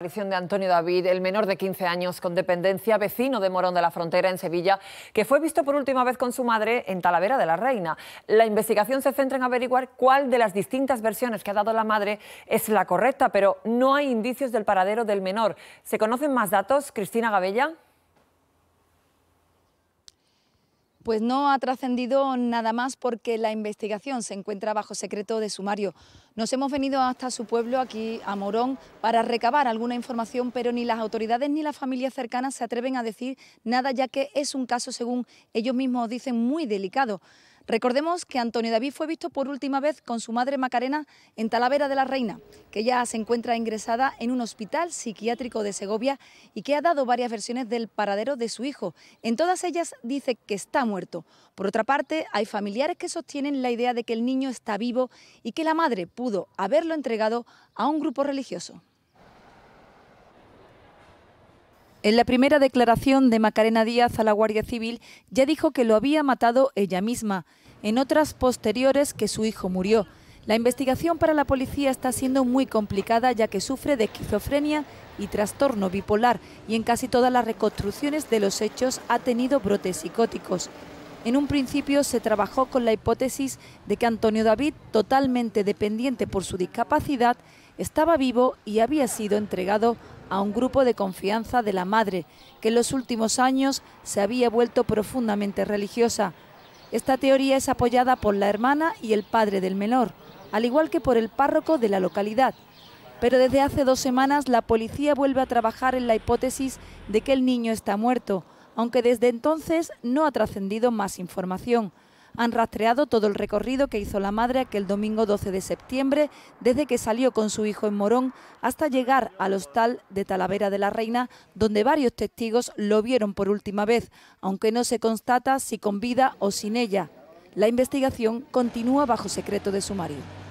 La aparición de Antonio David, el menor de 15 años con dependencia, vecino de Morón de la Frontera en Sevilla, que fue visto por última vez con su madre en Talavera de la Reina. La investigación se centra en averiguar cuál de las distintas versiones que ha dado la madre es la correcta, pero no hay indicios del paradero del menor. ¿Se conocen más datos, Cristina Gabella? Pues no ha trascendido nada más porque la investigación se encuentra bajo secreto de sumario. Nos hemos venido hasta su pueblo, aquí a Morón, para recabar alguna información, pero ni las autoridades ni las familias cercanas se atreven a decir nada, ya que es un caso, según ellos mismos dicen, muy delicado. Recordemos que Antonio David fue visto por última vez con su madre Macarena en Talavera de la Reina, que ya se encuentra ingresada en un hospital psiquiátrico de Segovia y que ha dado varias versiones del paradero de su hijo. En todas ellas dice que está muerto. Por otra parte, hay familiares que sostienen la idea de que el niño está vivo y que la madre pudo haberlo entregado a un grupo religioso. En la primera declaración de Macarena Díaz a la Guardia Civil ya dijo que lo había matado ella misma, en otras posteriores que su hijo murió. La investigación para la policía está siendo muy complicada ya que sufre de esquizofrenia y trastorno bipolar y en casi todas las reconstrucciones de los hechos ha tenido brotes psicóticos. En un principio se trabajó con la hipótesis de que Antonio David, totalmente dependiente por su discapacidad, estaba vivo y había sido entregado a un grupo de confianza de la madre, que en los últimos años se había vuelto profundamente religiosa. Esta teoría es apoyada por la hermana y el padre del menor, al igual que por el párroco de la localidad. Pero desde hace dos semanas la policía vuelve a trabajar en la hipótesis de que el niño está muerto, aunque desde entonces no ha trascendido más información han rastreado todo el recorrido que hizo la madre aquel domingo 12 de septiembre, desde que salió con su hijo en Morón hasta llegar al hostal de Talavera de la Reina, donde varios testigos lo vieron por última vez, aunque no se constata si con vida o sin ella. La investigación continúa bajo secreto de su marido.